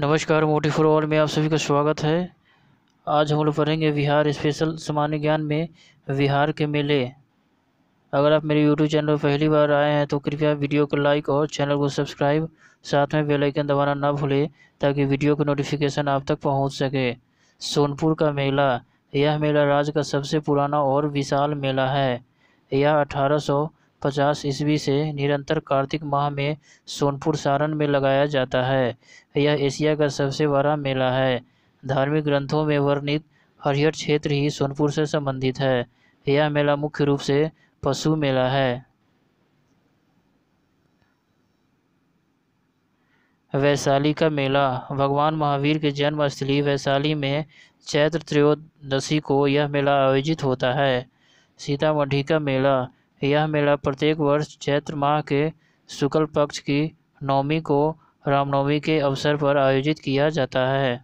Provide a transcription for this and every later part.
नमस्कार मोटी for all में आप सभी का स्वागत है आज हम लोग पढ़ेंगे बिहार स्पेशल सामान्य ज्ञान में बिहार के मेले अगर आप मेरे यूट्यूब चैनल पर पहली बार आए हैं तो कृपया वीडियो को लाइक और चैनल को सब्सक्राइब साथ में बेल आइकन दबाना ना भूलें ताकि वीडियो की नोटिफिकेशन आप तक पहुंच सके सोनपुर का मेला यह मेला राज्य का सबसे पुराना और विशाल मेला है यह अठारह पचास ईस्वी से निरंतर कार्तिक माह में सोनपुर सारण में लगाया जाता है यह एशिया का सबसे बड़ा मेला है धार्मिक ग्रंथों में वर्णित हरिहर क्षेत्र ही सोनपुर से संबंधित है यह मेला मुख्य रूप से पशु मेला है वैशाली का मेला भगवान महावीर जन्म जन्मस्थली वैशाली में चैत्र त्रयोदशी को यह मेला आयोजित होता है सीतामढ़ी का मेला यह मेला प्रत्येक वर्ष चैत्र माह के शुक्ल पक्ष की नवमी को रामनवमी के अवसर पर आयोजित किया जाता है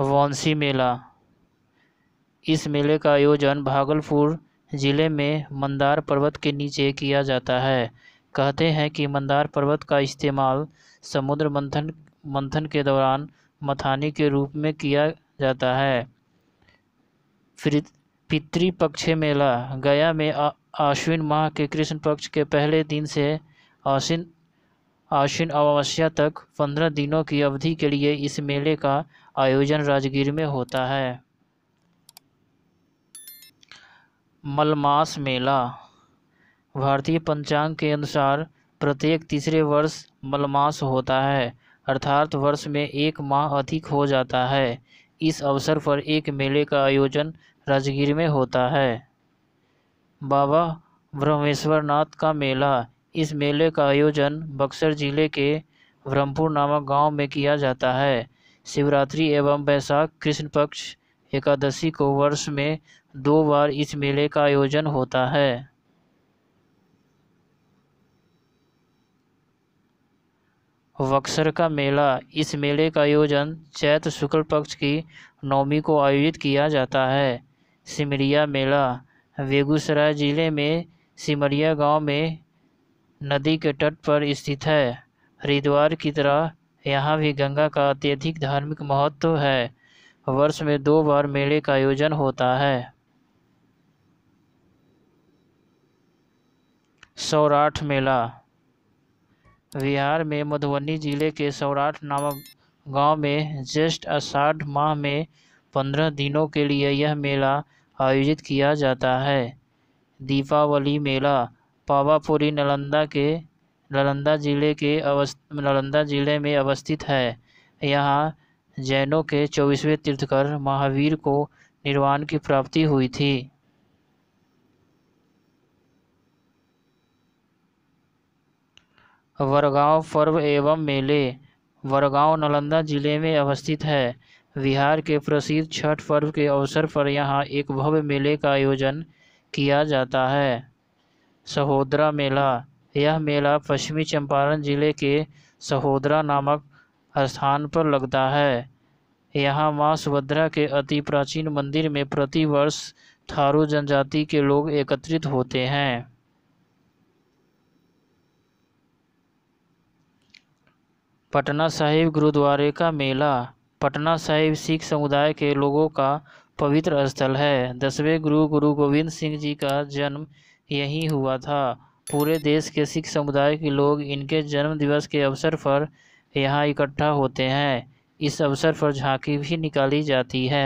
वंशी मेला इस मेले का आयोजन भागलपुर ज़िले में मंदार पर्वत के नीचे किया जाता है कहते हैं कि मंदार पर्वत का इस्तेमाल समुद्र मंथन मंथन के दौरान मथानी के रूप में किया जाता है फिर पितृपक्ष मेला गया में आश्विन माह के कृष्ण पक्ष के पहले दिन से आश्विन आश्विन अमावस्या तक पंद्रह दिनों की अवधि के लिए इस मेले का आयोजन राजगीर में होता है मलमास मेला भारतीय पंचांग के अनुसार प्रत्येक तीसरे वर्ष मलमास होता है अर्थात वर्ष में एक माह अधिक हो जाता है इस अवसर पर एक मेले का आयोजन राजगीर में होता है बाबा ब्रह्मेश्वर नाथ का मेला इस मेले का आयोजन बक्सर जिले के ब्रह्मपुर नामक गांव में किया जाता है शिवरात्रि एवं बैसाख कृष्ण पक्ष एकादशी को वर्ष में दो बार इस मेले का आयोजन होता है बक्सर का मेला इस मेले का आयोजन चैत्र शुक्ल पक्ष की नवमी को आयोजित किया जाता है सिमरिया मेला बेगूसराय ज़िले में सिमरिया गांव में नदी के तट पर स्थित है हरिद्वार की तरह यहाँ भी गंगा का अत्यधिक धार्मिक महत्व है वर्ष में दो बार मेले का आयोजन होता है सौराठ मेला बिहार में मधुबनी जिले के सौराठ नामक गांव में ज्येष्ठ आषाढ़ माह में पंद्रह दिनों के लिए यह मेला आयोजित किया जाता है दीपावली मेला पावापुरी नालंदा के नालंदा ज़िले के अवस्थ नालंदा ज़िले में अवस्थित है यहाँ जैनों के चौबीसवें तीर्थकर महावीर को निर्वाण की प्राप्ति हुई थी वरगांव पर्व एवं मेले वरगांव नालंदा जिले में अवस्थित है बिहार के प्रसिद्ध छठ पर्व के अवसर पर यहाँ एक भव्य मेले का आयोजन किया जाता है सहोदरा मेला यह मेला पश्चिमी चंपारण जिले के सहोदरा नामक स्थान पर लगता है यहाँ माँ सुभद्रा के अति प्राचीन मंदिर में प्रतिवर्ष थारू जनजाति के लोग एकत्रित होते हैं पटना साहिब गुरुद्वारे का मेला पटना साहिब सिख समुदाय के लोगों का पवित्र स्थल है दसवें गुरु गुरु गोविंद सिंह जी का जन्म यहीं हुआ था पूरे देश के सिख समुदाय के लोग इनके जन्म दिवस के अवसर पर यहाँ इकट्ठा होते हैं इस अवसर पर झांकी भी निकाली जाती है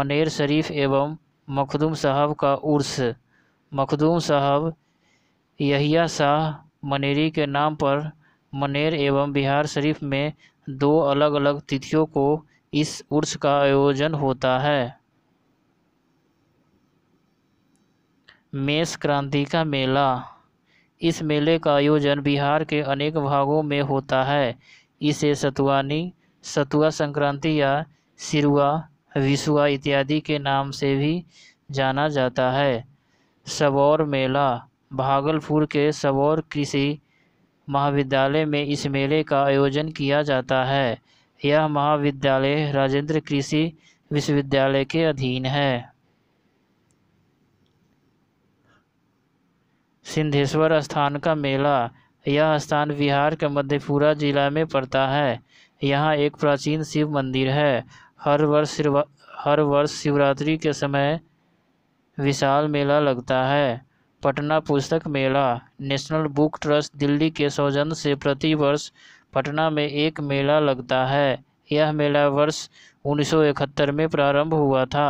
मनेर शरीफ एवं मखदूम साहब का उर्स मखदूम साहब यहिया शाह मनेरी के नाम पर मनेर एवं बिहार शरीफ में दो अलग अलग तिथियों को इस उर्स का आयोजन होता है मेष क्रांति का मेला इस मेले का आयोजन बिहार के अनेक भागों में होता है इसे सतुआनी सतुआ संक्रांति या सिरुआ विसुआ इत्यादि के नाम से भी जाना जाता है सबौर मेला भागलपुर के सबौर कृषि महाविद्यालय में इस मेले का आयोजन किया जाता है यह महाविद्यालय राजेंद्र कृषि विश्वविद्यालय के अधीन है सिंधेश्वर स्थान का मेला यह स्थान बिहार के मधेपुरा जिला में पड़ता है यहाँ एक प्राचीन शिव मंदिर है हर वर्ष हर वर्ष शिवरात्रि के समय विशाल मेला लगता है पटना पुस्तक मेला नेशनल बुक ट्रस्ट दिल्ली के सौजन्य से प्रति वर्ष पटना में एक मेला लगता है यह मेला वर्ष 1971 में प्रारंभ हुआ था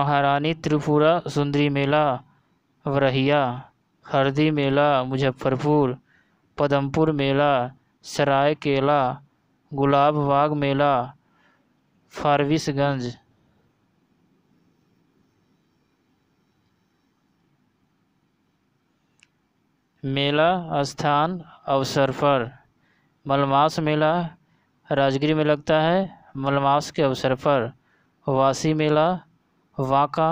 महारानी त्रिपुरा सुंदरी मेला वरहिया हरदी मेला मुजफ्फरपुर पदमपुर मेला सराय केला गुलाब बाग मेला फ़ारविसगंज मेला स्थान अवसर पर मलमास मेला राजगिरी में लगता है मलमास के अवसर पर वासी मेला वाका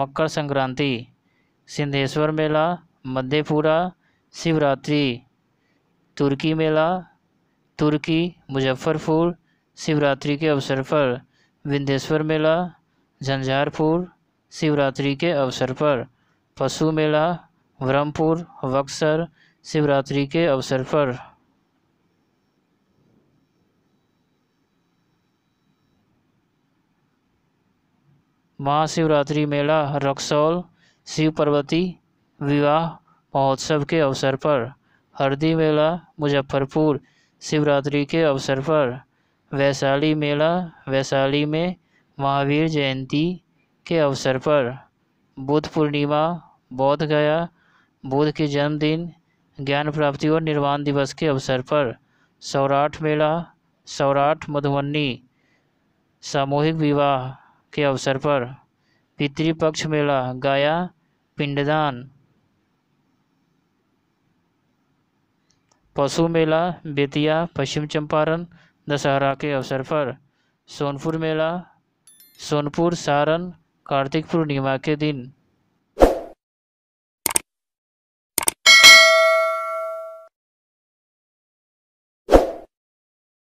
मकर संक्रांति सिंधेश्वर मेला मध्यपुरा शिवरात्रि तुर्की मेला तुर्की मुजफ्फरपुर शिवरात्रि के अवसर पर विंध्येश्वर मेला झंझारपुर शिवरात्रि के अवसर पर पशु मेला ब्रह्मपुर बक्सर शिवरात्रि के अवसर पर महाशिवरात्रि मेला रक्सौल शिव पर्वती विवाह महोत्सव के अवसर पर हरदी मेला मुजफ्फरपुर शिवरात्रि के अवसर पर वैशाली मेला वैशाली में महावीर जयंती के अवसर पर बुद्ध पूर्णिमा बौद्ध गया बुद्ध के जन्मदिन ज्ञान प्राप्ति और निर्वाण दिवस के अवसर पर सौराठ मेला सौराठ मधुबनी सामूहिक विवाह के अवसर पर पितृपक्ष मेला गाया पिंडदान पशु मेला बेतिया पश्चिम चंपारण दशहरा के अवसर पर सोनपुर मेला सोनपुर सारण पूर्णिमा के दिन